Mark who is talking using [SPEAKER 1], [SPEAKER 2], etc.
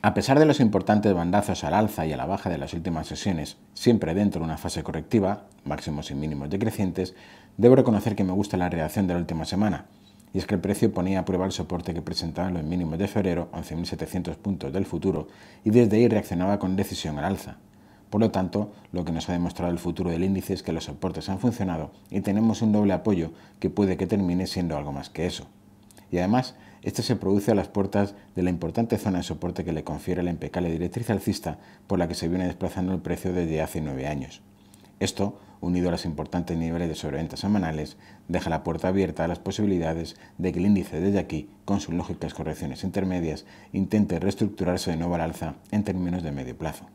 [SPEAKER 1] A pesar de los importantes bandazos al alza y a la baja de las últimas sesiones, siempre dentro de una fase correctiva, máximos y mínimos decrecientes, debo reconocer que me gusta la reacción de la última semana, y es que el precio ponía a prueba el soporte que presentaban los mínimos de febrero, 11.700 puntos del futuro, y desde ahí reaccionaba con decisión al alza. Por lo tanto, lo que nos ha demostrado el futuro del índice es que los soportes han funcionado y tenemos un doble apoyo que puede que termine siendo algo más que eso. Y además, este se produce a las puertas de la importante zona de soporte que le confiere la impecable directriz alcista por la que se viene desplazando el precio desde hace nueve años. Esto, unido a los importantes niveles de sobreventas semanales, deja la puerta abierta a las posibilidades de que el índice desde aquí, con sus lógicas correcciones intermedias, intente reestructurarse de nuevo al alza
[SPEAKER 2] en términos de medio plazo.